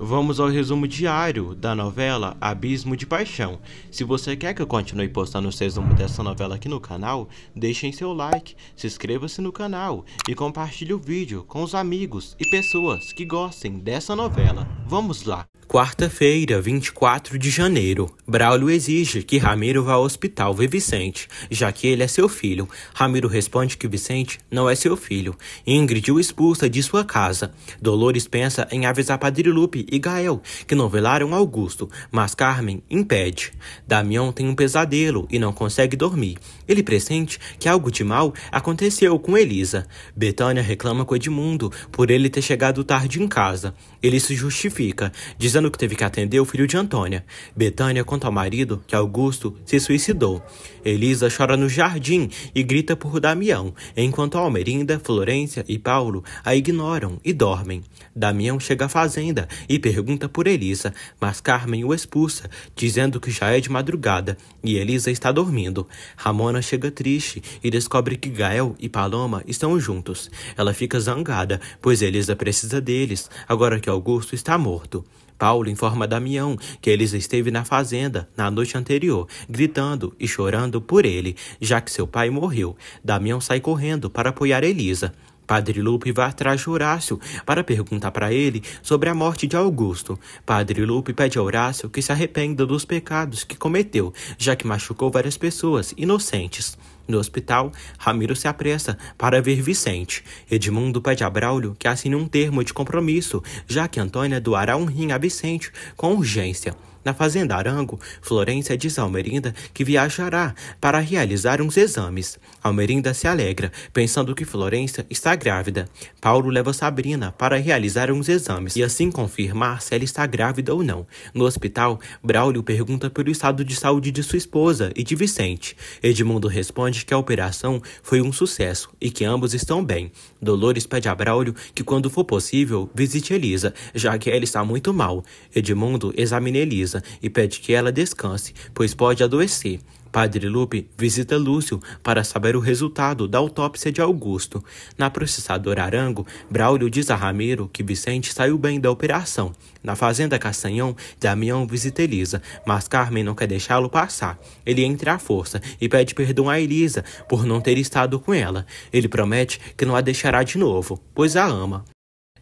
Vamos ao resumo diário da novela Abismo de Paixão. Se você quer que eu continue postando os resumos dessa novela aqui no canal, deixem seu like, se inscreva-se no canal e compartilhe o vídeo com os amigos e pessoas que gostem dessa novela. Vamos lá! Quarta-feira, 24 de janeiro, Braulio exige que Ramiro vá ao hospital ver Vicente, já que ele é seu filho. Ramiro responde que Vicente não é seu filho. Ingrid o expulsa de sua casa. Dolores pensa em avisar Padre Lupe e Gael, que não velaram Augusto, mas Carmen impede. Damião tem um pesadelo e não consegue dormir. Ele pressente que algo de mal aconteceu com Elisa. Betânia reclama com Edmundo por ele ter chegado tarde em casa. Ele se justifica, diz dizendo que teve que atender o filho de Antônia. Betânia conta ao marido que Augusto se suicidou. Elisa chora no jardim e grita por Damião, enquanto Almerinda, Florência e Paulo a ignoram e dormem. Damião chega à fazenda e pergunta por Elisa, mas Carmen o expulsa, dizendo que já é de madrugada e Elisa está dormindo. Ramona chega triste e descobre que Gael e Paloma estão juntos. Ela fica zangada, pois Elisa precisa deles, agora que Augusto está morto. Paulo informa Damião que eles esteve na fazenda na noite anterior, gritando e chorando por ele, já que seu pai morreu. Damião sai correndo para apoiar Elisa. Padre Lupe vai atrás de Horácio para perguntar para ele sobre a morte de Augusto. Padre Lupe pede a Horácio que se arrependa dos pecados que cometeu, já que machucou várias pessoas inocentes. No hospital, Ramiro se apressa para ver Vicente. Edmundo pede a Braulio que assine um termo de compromisso, já que Antônia doará um rim a Vicente com urgência na Fazenda Arango, Florência diz a Almerinda que viajará para realizar uns exames. Almerinda se alegra, pensando que Florência está grávida. Paulo leva Sabrina para realizar uns exames e assim confirmar se ela está grávida ou não. No hospital, Braulio pergunta pelo estado de saúde de sua esposa e de Vicente. Edmundo responde que a operação foi um sucesso e que ambos estão bem. Dolores pede a Braulio que, quando for possível, visite Elisa, já que ela está muito mal. Edmundo examina Elisa e pede que ela descanse, pois pode adoecer. Padre Lupe visita Lúcio para saber o resultado da autópsia de Augusto. Na processadora Arango, Braulio diz a Ramiro que Vicente saiu bem da operação. Na fazenda Castanhão, Damião visita Elisa, mas Carmen não quer deixá-lo passar. Ele entra à força e pede perdão a Elisa por não ter estado com ela. Ele promete que não a deixará de novo, pois a ama.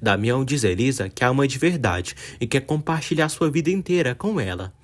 Damião diz a Elisa que a ama de verdade e quer compartilhar sua vida inteira com ela.